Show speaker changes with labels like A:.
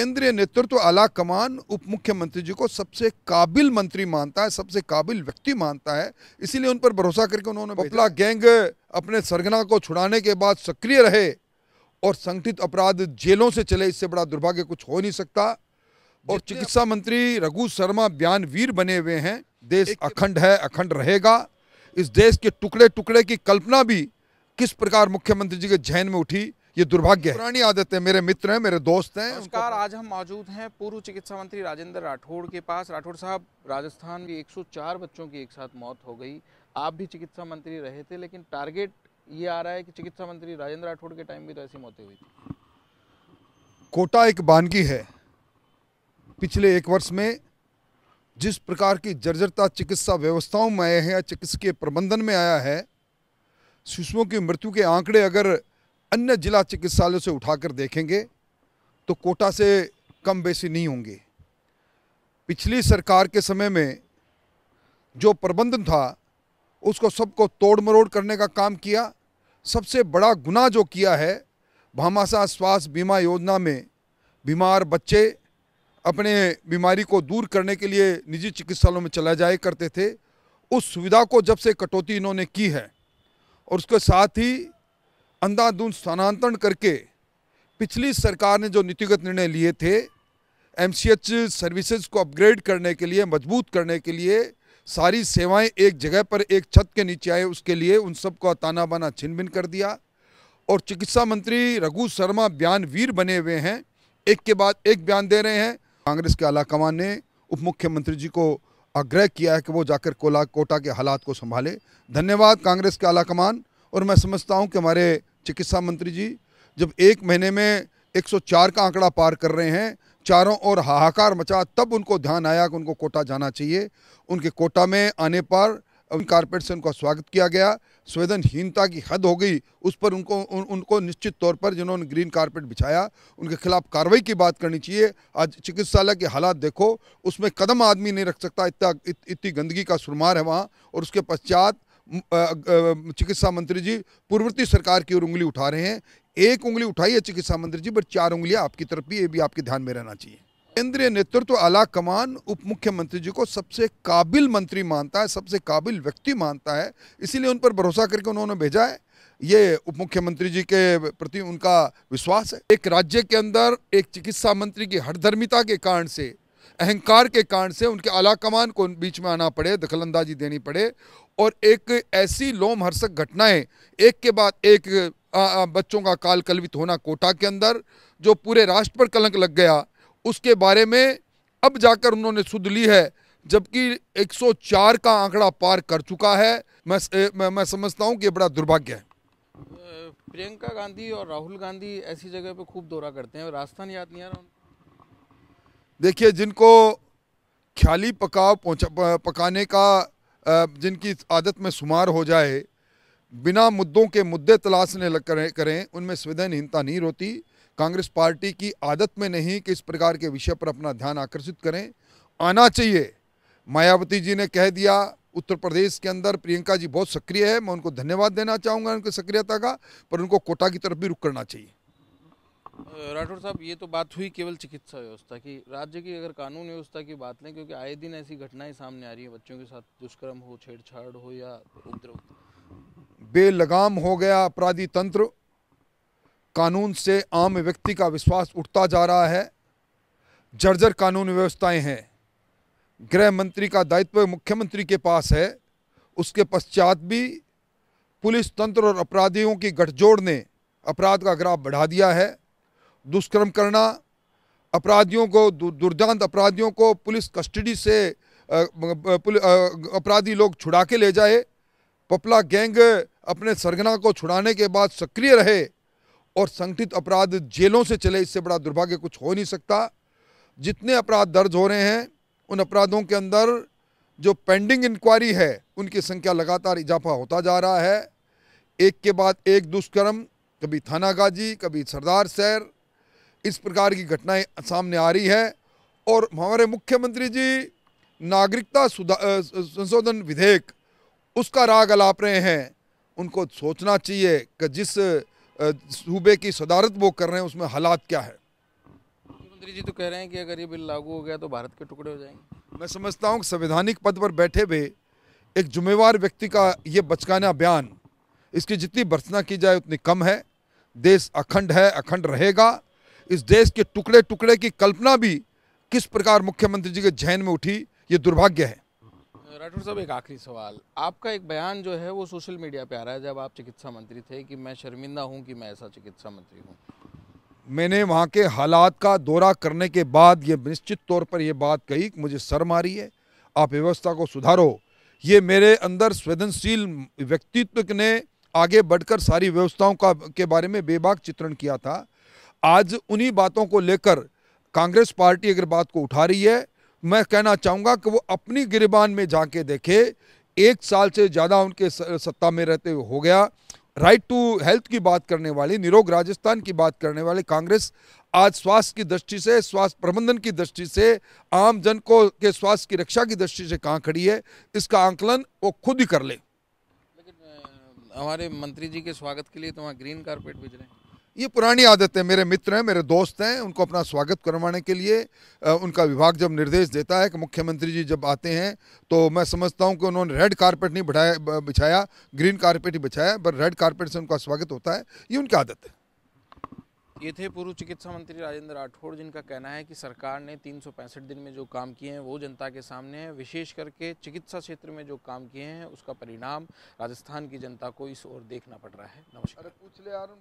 A: केंद्रीय नेतृत्व तो आला कमान उप मुख्यमंत्री जी को सबसे काबिल मंत्री मानता है सबसे काबिल व्यक्ति मानता है इसीलिए उन पर भरोसा करके उन्होंने पपला गैंग अपने सरगना को छुड़ाने के बाद सक्रिय रहे और संगठित अपराध जेलों से चले इससे बड़ा दुर्भाग्य कुछ हो नहीं सकता और चिकित्सा मंत्री रघु शर्मा बयानवीर बने हुए हैं देश अखंड है अखंड रहेगा इस देश के टुकड़े टुकड़े की कल्पना भी किस प्रकार मुख्यमंत्री जी के जहन में उठी ये दुर्भाग्य है पुरानी आदत है मेरे मित्र हैं मेरे दोस्त हैं नमस्कार आज
B: हम मौजूद हैं पूर्व चिकित्सा मंत्री राजेंद्र राठौड़ के पास राठौड़ साहब राजस्थान में 104 बच्चों की एक साथ मौत हो गई आप भी चिकित्सा मंत्री रहे थे लेकिन टारगेट ये आ रहा है कि चिकित्सा मंत्री राजेंद्र राठौड़ के टाइम भी तो ऐसी मौतें हुई थी
A: कोटा एक बानगी है पिछले एक वर्ष में जिस प्रकार की जर्जरता चिकित्सा व्यवस्थाओं में आए हैं या चिकित्सकीय प्रबंधन में आया है शिशुओं की मृत्यु के आंकड़े अगर अन्य जिला चिकित्सालयों से उठाकर देखेंगे तो कोटा से कम बेसी नहीं होंगे पिछली सरकार के समय में जो प्रबंधन था उसको सबको तोड़ मरोड़ करने का काम किया सबसे बड़ा गुनाह जो किया है भामाशाह स्वास्थ्य बीमा योजना में बीमार बच्चे अपने बीमारी को दूर करने के लिए निजी चिकित्सालयों में चला जाए करते थे उस सुविधा को जब से कटौती इन्होंने की है और उसके साथ ही अंधाधुंध स्थानांतरण करके पिछली सरकार ने जो नीतिगत निर्णय लिए थे एमसीएच सर्विसेज को अपग्रेड करने के लिए मजबूत करने के लिए सारी सेवाएं एक जगह पर एक छत के नीचे आए उसके लिए उन सबको ताना बाना छिन भिन कर दिया और चिकित्सा मंत्री रघु शर्मा बयान वीर बने हुए हैं एक के बाद एक बयान दे रहे हैं कांग्रेस के आलाकमान ने उप मुख्यमंत्री जी को आग्रह किया है कि वो जाकर कोला कोटा के हालात को संभाले धन्यवाद कांग्रेस के आलाकमान और मैं समझता हूँ कि हमारे चिकित्सा मंत्री जी जब एक महीने में 104 का आंकड़ा पार कर रहे हैं चारों ओर हाहाकार मचा तब उनको ध्यान आया कि उनको कोटा जाना चाहिए उनके कोटा में आने पर कारपेट से उनका स्वागत किया गया संवेदनहीनता की हद हो गई उस पर उनको उन, उनको निश्चित तौर पर जिन्होंने ग्रीन कारपेट बिछाया उनके खिलाफ कार्रवाई की बात करनी चाहिए आज चिकित्सालय के हालात देखो उसमें कदम आदमी नहीं रख सकता इतना इत, इतनी गंदगी का सुरमार है वहाँ और उसके पश्चात चिकित्सा मंत्री जी पूर्ववर्ती सरकार की ओर उंगली उठा रहे हैं एक उंगली उठाई है चिकित्सा मंत्री जी पर चार उंगलियां आपकी तरफ भी ये भी आपके ध्यान में रहना चाहिए केंद्रीय नेतृत्व तो आला कमान उप मुख्यमंत्री जी को सबसे काबिल मंत्री मानता है सबसे काबिल व्यक्ति मानता है इसीलिए उन पर भरोसा करके उन्होंने भेजा है ये उप मुख्यमंत्री जी के प्रति उनका विश्वास है एक राज्य के अंदर एक चिकित्सा मंत्री की हठधर्मिता के कारण से अहंकार के कारण से उनके आलाकमान को बीच में आना पड़े दखलंदाजी देनी पड़े और एक ऐसी लोम हर्षक घटनाएं एक के बाद एक आ, आ, बच्चों का काल कलवित होना कोटा के अंदर जो पूरे राष्ट्र पर कलंक लग गया उसके बारे में अब जाकर उन्होंने सुध ली है जबकि 104 का आंकड़ा पार कर चुका है मैं मैं, मैं समझता हूं कि बड़ा दुर्भाग्य है
B: प्रियंका गांधी और राहुल गांधी ऐसी जगह पर खूब दौरा करते हैं राजस्थान याद नहीं आ रहा
A: देखिए जिनको ख्याली पकाव पहुँचा पकाने का जिनकी आदत में शुमार हो जाए बिना मुद्दों के मुद्दे तलाशने लग करें करें उनमें संवेदनहीनता नहीं रोती कांग्रेस पार्टी की आदत में नहीं कि इस प्रकार के विषय पर अपना ध्यान आकर्षित करें आना चाहिए मायावती जी ने कह दिया उत्तर प्रदेश के अंदर प्रियंका जी बहुत सक्रिय है मैं उनको धन्यवाद देना चाहूँगा उनकी सक्रियता का पर उनको कोटा की तरफ भी रुख करना चाहिए
B: राठौर साहब ये तो बात हुई केवल चिकित्सा व्यवस्था की राज्य की अगर कानून व्यवस्था की बात लें क्योंकि आए दिन ऐसी घटनाएं सामने आ रही है बच्चों के साथ दुष्कर्म हो छेड़छाड़ हो या उपद्रव
A: बेलगाम हो गया अपराधी तंत्र कानून से आम व्यक्ति का विश्वास उठता जा रहा है जर्जर कानून व्यवस्थाएं हैं गृह मंत्री का दायित्व मुख्यमंत्री के पास है उसके पश्चात भी पुलिस तंत्र और अपराधियों की गठजोड़ ने अपराध का ग्राफ बढ़ा दिया है दुष्कर्म करना अपराधियों को दुर्दांत अपराधियों को पुलिस कस्टडी से अपराधी लोग छुड़ा के ले जाए पपला गैंग अपने सरगना को छुड़ाने के बाद सक्रिय रहे और संगठित अपराध जेलों से चले इससे बड़ा दुर्भाग्य कुछ हो नहीं सकता जितने अपराध दर्ज हो रहे हैं उन अपराधों के अंदर जो पेंडिंग इंक्वायरी है उनकी संख्या लगातार इजाफा होता जा रहा है एक के बाद एक दुष्कर्म कभी थानागाजी कभी सरदार सैर इस प्रकार की घटनाएं सामने आ रही है और हमारे मुख्यमंत्री जी नागरिकता संशोधन विधेयक उसका राग अलाप रहे हैं उनको सोचना चाहिए कि जिस सूबे की सदारत वो कर रहे हैं उसमें हालात क्या है
B: मुख्यमंत्री जी तो कह रहे हैं कि अगर ये बिल लागू हो गया तो भारत के टुकड़े हो जाएंगे
A: मैं समझता हूँ संवैधानिक पद पर बैठे हुए एक जुम्मेवार व्यक्ति का ये बचकाना बयान इसकी जितनी भर्सना की जाए उतनी कम है देश अखंड है अखंड रहेगा इस देश के टुकड़े टुकड़े की कल्पना भी किस प्रकार मुख्यमंत्री जी के जहन में उठी ये दुर्भाग्य है
B: राठौर साहब एक आखिरी सवाल आपका एक बयान जो है वो सोशल मीडिया पे आ रहा है जब आप चिकित्सा मंत्री थे कि मैं शर्मिंदा हूँ कि मैं ऐसा चिकित्सा मंत्री हूँ
A: मैंने वहाँ के हालात का दौरा करने के बाद ये निश्चित तौर पर यह बात कही कि मुझे शर्म आ रही है आप व्यवस्था को सुधारो ये मेरे अंदर संवेदनशील व्यक्तित्व ने आगे बढ़कर सारी व्यवस्थाओं का के बारे में बेबाक चित्रण किया था आज उन्हीं बातों को लेकर कांग्रेस पार्टी अगर बात को उठा रही है मैं कहना चाहूँगा कि वो अपनी गिरबान में जाके देखे एक साल से ज़्यादा उनके सत्ता में रहते हुए हो गया राइट टू हेल्थ की बात करने वाली निरोग राजस्थान की बात करने वाली कांग्रेस आज स्वास्थ्य की दृष्टि से स्वास्थ्य प्रबंधन की दृष्टि से आम जन को के स्वास्थ्य की रक्षा की दृष्टि से कहाँ खड़ी है इसका आंकलन वो खुद ही कर ले लेकिन
B: हमारे मंत्री जी के स्वागत के लिए तो वहाँ ग्रीन कारपेट भेज रहे हैं
A: ये पुरानी आदत है मेरे मित्र हैं मेरे दोस्त हैं उनको अपना स्वागत करवाने के लिए उनका विभाग जब निर्देश देता है कि मुख्यमंत्री जी जब आते हैं तो मैं समझता हूं कि उन्होंने रेड कारपेट नहीं बढ़ाया बिछाया ग्रीन कारपेट ही बिछाया पर रेड कारपेट से उनका स्वागत होता है ये उनकी आदत है
B: ये थे पूर्व चिकित्सा मंत्री राजेंद्र राठौड़ जिनका कहना है कि सरकार ने तीन दिन में जो काम किए हैं वो जनता के सामने है विशेष करके चिकित्सा क्षेत्र में जो काम किए हैं उसका परिणाम राजस्थान की जनता को इस ओर देखना पड़ रहा है
A: नमस्कार